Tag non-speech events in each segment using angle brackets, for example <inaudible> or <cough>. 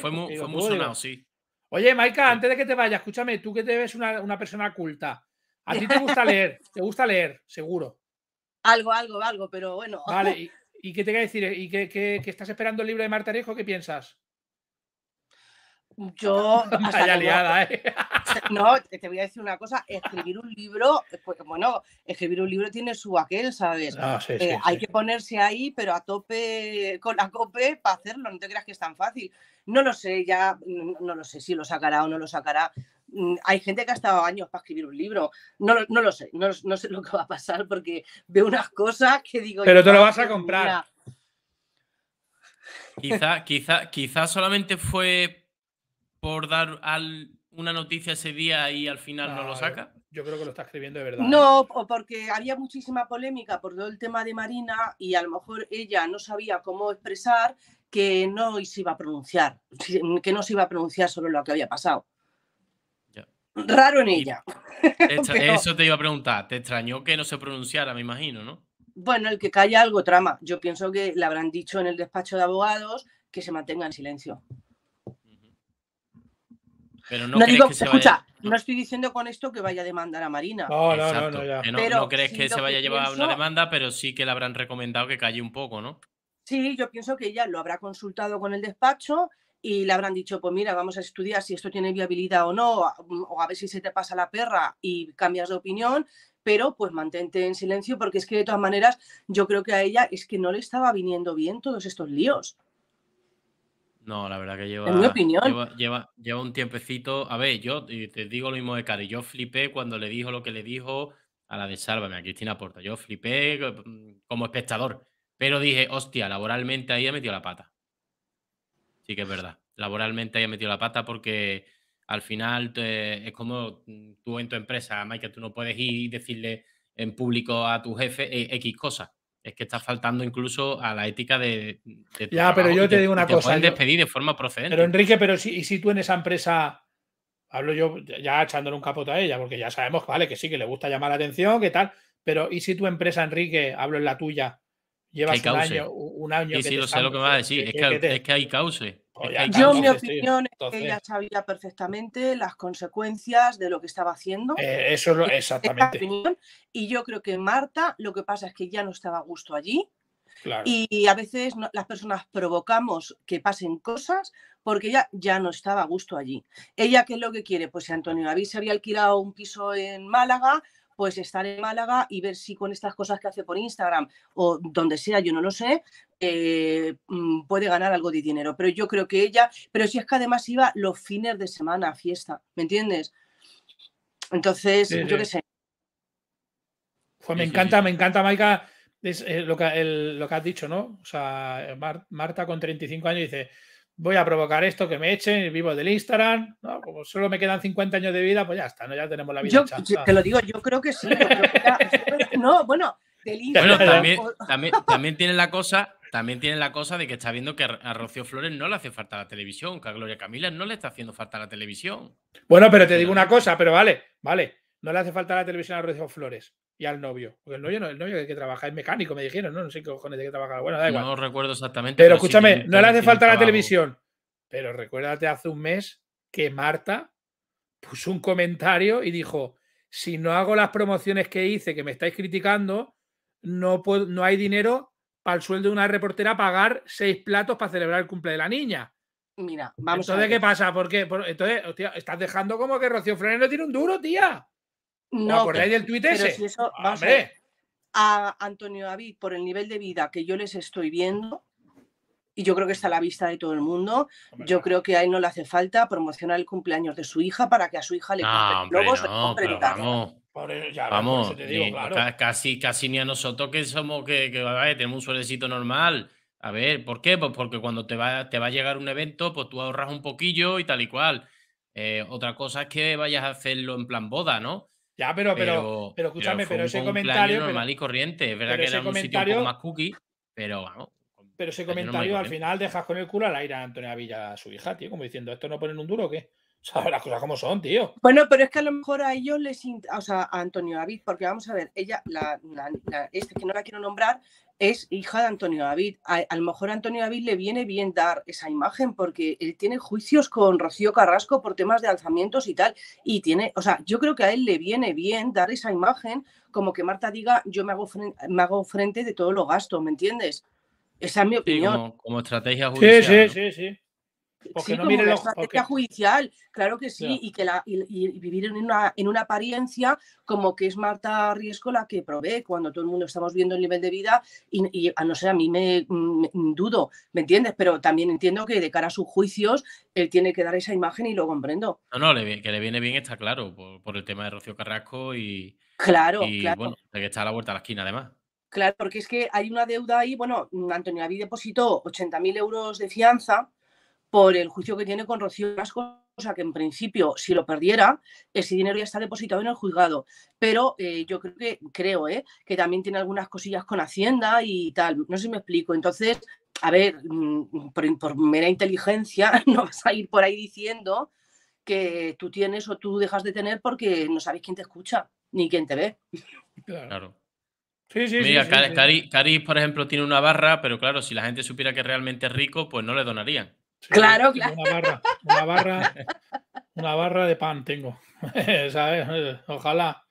fue muy, sí. Oye, Maika, antes de que te vaya, escúchame, tú que te ves una, persona culta, a ti te gusta <laughs> leer, te gusta leer, seguro. Algo, algo, algo, pero bueno. Vale, <laughs> ¿y, qué te queda decir? ¿Y qué, qué, qué, estás esperando el libro de Marta Arejo? ¿Qué piensas? Yo. <laughs> ¿eh? <laughs> <laughs> No, te voy a decir una cosa. Escribir un libro, pues bueno, escribir un libro tiene su aquel, ¿sabes? Ah, eh, hay que ponerse ahí, pero a tope, con la cope, para hacerlo. No te creas que es tan fácil. No lo sé, ya, mm, no lo sé si lo sacará o no lo sacará. Mm, hay gente que ha estado años para escribir un libro. No, no lo sé, no, sé lo que va a pasar porque veo unas cosas que digo. Pero te lo vas a comprar. Quizá, quizá, quizá solamente fue por dar una noticia ese día y al final no lo saca? Yo creo que lo está escribiendo de verdad. ¿eh? No, porque había muchísima polémica por todo el tema de Marina y a lo mejor ella no sabía cómo expresar que no se iba a pronunciar, que no se iba a pronunciar sobre lo que había pasado. Raro en ella. <laughs> Eso te iba a preguntar. Te extrañó que no se pronunciara, me imagino, ¿no? Bueno, el que calla algo trama. Yo pienso que le habrán dicho en el despacho de abogados que se mantenga en silencio. Pero no, escucha, no estoy diciendo con esto que vaya a demandar a Marina. No, no, no, ya. no, crees que se vaya a llevar una demanda, pero sí que le habrán recomendado que calle un poco, ¿no? Sí, yo pienso que ella lo habrá consultado con el despacho y le habrán dicho, pues mira, vamos a estudiar si esto tiene viabilidad o no, o a ver si se te pasa la perra y cambias de opinión, pero pues mantente en silencio porque es que de todas maneras yo creo que a ella es que no le estaba viniendo bien todos estos líos. No, la verdad que lleva, Lleva, un tiempecito. A ver, yo te digo lo mismo de Cari. Yo flipé cuando le dijo lo que le dijo a la de Sálvame, a Cristina Porta. Yo flipé mm, como espectador. Pero dije, hostia, laboralmente ahí ha metido la pata. Sí que es verdad. Laboralmente ahí ha metido la pata porque al final es como mm, tú en tu empresa, Michael, tú no puedes ir y decirle en público a tu jefe eh, X cosas es que está faltando incluso a la ética de. ya, pero yo te, digo una cosa. Pueden despedir de forma procedente. Pero Enrique, pero si, y si tú en esa empresa. Hablo yo ya echándole un capote a ella, porque ya sabemos, vale, que sí, que le gusta llamar la atención, que tal. Pero ¿y si tu empresa, Enrique, hablo en la tuya, llevas un año, un año. Y sí, lo sé lo que vas a decir, es, que, hay cauces. Pues yo, mi opinión es que ella sabía perfectamente las consecuencias de lo que estaba haciendo. Eh, eso es exactamente. y yo creo que Marta, lo que pasa es que ya no estaba a gusto allí. Y a veces las personas provocamos que pasen cosas porque ella ya no estaba a gusto allí. Ella, ¿qué es lo que quiere? Pues Antonio David se había alquilado un piso en Málaga, pues estar en Málaga y ver si con estas cosas que hace por Instagram o donde sea, yo no lo sé, eh, mm, puede ganar algo de dinero. Pero yo creo que ella, pero si es que además iba los fines de semana a fiesta, ¿me entiendes? Entonces, yo qué sé. Pues me encanta, me encanta, Maika, es, eh, lo, que, lo, que, has dicho, ¿no? O sea, Marta con 35 años dice, voy a provocar esto, que me echen, vivo del Instagram, ¿no? como solo me quedan 50 años de vida, pues ya está, ¿no? ya tenemos la vida yo, Te lo digo, yo creo que sí. no, bueno, del Instagram. también, tienen tiene la cosa también tiene la cosa de que está viendo que a Rocío Flores no le hace falta la televisión, que a Gloria Camila no le está haciendo falta la televisión. Bueno, pero te digo una cosa, pero vale, vale, no le hace falta la televisión a Rocío Flores y al novio. Porque el novio no, el novio que, trabaja es mecánico, me dijeron, ¿no? No sé qué cojones de qué trabaja. Bueno, da igual. No recuerdo exactamente. Pero, escúchame, no le hace falta la televisión. Pero recuérdate hace un mes que Marta puso un comentario y dijo: Si no hago las promociones que hice, que me estáis criticando, no, no hay dinero para el sueldo de una reportera pagar seis platos para celebrar el cumple de la niña. Mira, vamos a ver. ¿qué pasa? ¿Por qué? entonces, hostia, estás dejando como que Rocío Flores no tiene un duro, tía. No, por acordáis del tuit ese? a, Antonio David, por el nivel de vida que yo les estoy viendo, y yo creo que está a la vista de todo el mundo. yo creo que ahí no le hace falta promocionar el cumpleaños de su hija para que a su hija le compre globos no, Vamos, ya, casi, casi ni a nosotros que somos que, tenemos un suelecito normal. A ver, ¿por qué? Pues porque cuando te va, te va a llegar un evento, pues tú ahorras un poquillo y tal y cual. Eh, otra cosa es que vayas a hacerlo en plan boda, ¿no? Ya, pero, pero, pero, pero escúchame, pero, pero ese comentario. normal y corriente, es verdad que era un un poco más cookie, pero vamos. Pero ese comentario al final dejas con el culo al aire a Antonia Villa, a su hija, tío, como diciendo, ¿esto no ponen un duro o qué? las cosas como son, tío. Bueno, pero es que a lo mejor a ellos les. O sea, a Antonio David, porque vamos a ver, ella, la, este que no la quiero nombrar, es hija de Antonio David. A, lo mejor a Antonio David le viene bien dar esa imagen porque él tiene juicios con Rocío Carrasco por temas de alzamientos y tal. Y tiene, o sea, yo creo que a él le viene bien dar esa imagen como que Marta diga, yo me hago frente, me hago frente de todos los gastos, ¿me entiendes? Esa es mi opinión. como, estrategia judicial. Sí, sí, sí, sí sí, como una judicial, claro que sí, y que la, vivir en una, en una apariencia como que es Marta Riesco la que provee, cuando todo el mundo estamos viendo el nivel de vida, y, a no ser a mí me, dudo, ¿me entiendes? Pero también entiendo que de cara a sus juicios, él tiene que dar esa imagen y lo comprendo. No, no, que le viene bien está claro, por, el tema de Rocío Carrasco y. Claro, y, Bueno, que está a la vuelta de la esquina además. Claro, porque es que hay una deuda ahí, bueno, Antonio David depositó 80.000 euros de fianza por el juicio que tiene con Rocío Vasco o sea que en principio, si lo perdiera, ese dinero ya está depositado en el juzgado. Pero eh, yo creo que, creo, eh, que también tiene algunas cosillas con Hacienda y tal. No sé si me explico. Entonces, a ver, mm, por, mera inteligencia, <laughs> no vas a ir por ahí diciendo que tú tienes o tú dejas de tener porque no sabes quién te escucha ni quién te ve. Claro. Sí, sí, sí, por ejemplo, tiene una barra, pero claro, si la gente supiera que realmente es rico, pues no le donarían claro, claro. Una barra, una barra, <laughs> una barra de pan tengo. <laughs> ¿Sabes? Ojalá.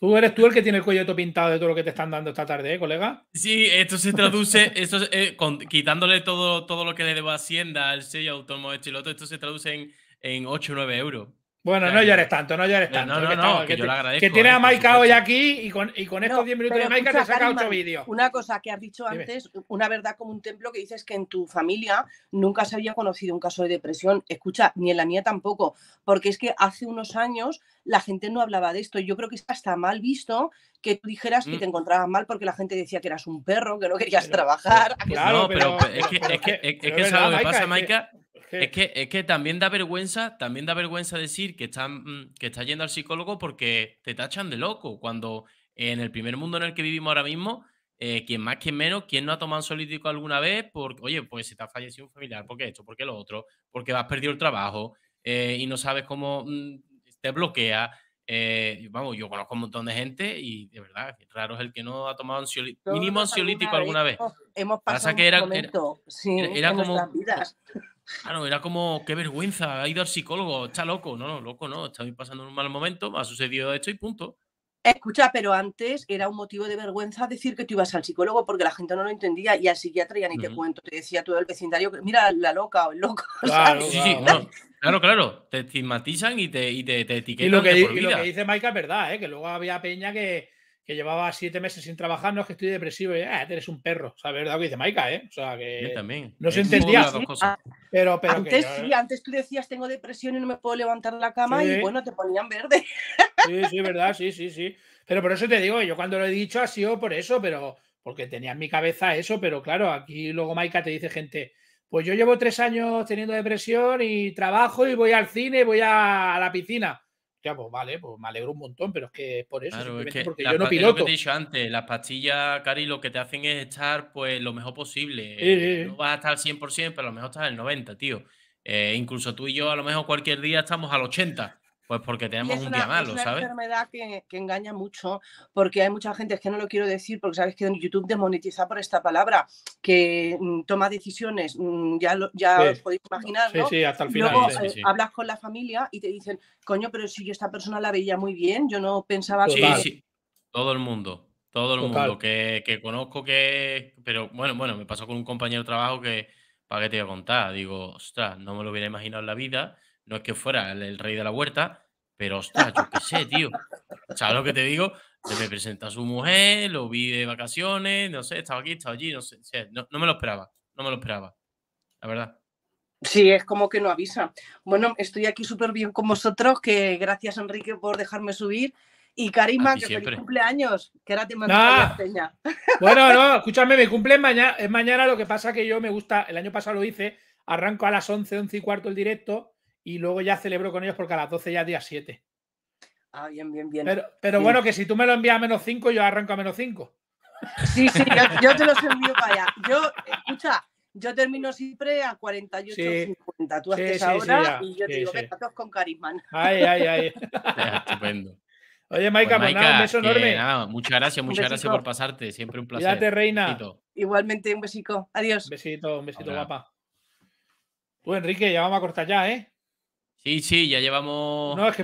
Tú eres tú el que tiene el cuello pintado de todo lo que te están dando esta tarde, ¿eh, colega? Sí, esto se traduce, esto eh, quitándole todo, todo lo que le debo a Hacienda, al sello autónomo de Chiloto, esto se traduce en, en 8 o 9 euros. Bueno, no llores tanto, no llores tanto. No, no, no, que, yo agradezco, que tiene eh, a Maika hoy aquí y con, estos 10 minutos de Maika te saca otro vídeos. Una cosa que has dicho antes, una verdad como un templo que dices que en tu familia nunca se había conocido un caso de depresión. Escucha, ni en la mía tampoco, porque es que hace unos años la gente no hablaba de esto. Yo creo que está hasta mal visto que tú dijeras que mm. te encontrabas mal porque la gente decía que eras un perro, que no querías trabajar. claro, pero, es que, es, es, es que pasa, Maika. Es, que, es que también da vergüenza, también da vergüenza decir que estás mm, que está yendo al psicólogo porque te tachan de loco. Cuando en el primer mundo en el que vivimos ahora mismo, eh, quien más, quien menos, quien no ha tomado un solítico alguna vez, porque, oye, pues si te ha fallecido un familiar, porque esto, porque lo otro, porque has perdido el trabajo eh, y no sabes cómo mm, te bloquea. Eh, vamos, yo conozco un montón de gente y de verdad, raro es el que no ha tomado ansiolítico, mínimo ansiolítico alguna vez. Hemos, pasado un momento era, sí, era, como, vidas. Claro, era como, qué vergüenza, ha ido al psicólogo, está loco. No, no, loco no, está pasando un mal momento, ha sucedido esto y punto. Escucha, pero antes era un motivo de vergüenza decir que tú ibas al psicólogo porque la gente no lo entendía y al psiquiatra ya ni y te cuento, te decía todo el vecindario, mira la loca o el loco. <laughs> <laughs> Claro, claro, te estigmatizan y te, etiquetan. lo, que, lo que dice Maika es verdad, ¿eh? que luego había peña que, que llevaba siete meses sin trabajar, no es que estoy depresivo, y, ah, eres un perro, ¿sabes? ¿Verdad? Que dice Maika, ¿eh? O sea, que no se entendía. pero, ¿eh? antes, tú decías, tengo depresión y no me puedo levantar la cama y bueno, te ponían verde. Sí, sí, verdad, sí, sí, sí. Pero por eso te digo, yo cuando lo he dicho ha sido por eso, pero porque tenía en mi cabeza eso, pero claro, aquí luego Maika te dice gente, pues yo llevo tres años teniendo depresión y trabajo y voy al cine, voy a la piscina pues vale, pues me alegro un montón, pero es que por eso, es que porque yo no piloto. Lo que te he dicho antes, las pastillas, Cari, lo que te hacen es estar pues lo mejor posible. Eh, no vas a estar al 100%, pero a lo mejor estás al 90%, tío. Eh, incluso tú y yo a lo mejor cualquier día estamos al 80%. Pues porque tenemos un día malo, ¿sabes? Es una enfermedad que, engaña mucho, porque hay mucha gente, es que no lo quiero decir, porque sabes que en YouTube desmonetiza por esta palabra, que mm, toma decisiones, mm, ya, ya os podéis imaginar, ¿no? Sí, hasta el final. Luego eh, hablas con la familia y te dicen, coño, pero si yo esta persona la veía muy bien, yo no pensaba que... Sí, sí, todo el mundo, todo el mundo que, que conozco que... Pero bueno, bueno, me pasó con un compañero de trabajo que, ¿para qué te voy a contar? Digo, ostras, no me lo hubiera imaginado en la vida no es que fuera el, rey de la huerta, pero ostras, yo qué sé, tío. ¿Sabes lo que te digo? se me presenta su mujer, lo vi de vacaciones, no sé, estaba aquí, estaba allí, no sé, no, me lo esperaba, no me lo esperaba, la verdad. Sí, es como que no avisa. Bueno, estoy aquí súper bien con vosotros, que gracias Enrique por dejarme subir. Y Karima, que feliz cumpleaños, que ahora te mando la <laughs> Bueno, no, escúchame, me cumple mañana, es mañana, lo que pasa que yo me gusta, el año pasado lo hice, arranco a las 11, 11 y cuarto el directo, y luego ya celebro con ellos porque a las 12 ya es día 7. Ah, bien, bien, bien. Pero, pero bueno, que si tú me lo envías a menos 5, yo arranco a menos 5. Sí, sí, yo, te los envío para allá. Yo, escucha, yo termino siempre a 48.50. tú haces ahora y yo te digo, venga, todos con carisma. <laughs> Ay, ay, ay. Estupendo. Oye, pues, Maika, pues un beso enorme. muchas gracias, muchas gracias por pasarte. Siempre un placer. Cuídate, reina. Igualmente, un besito. Adiós. Un besito, un besito, guapa. Tú, Enrique, ya vamos a cortar ya, ¿eh? Sí, sí, ya llevamos.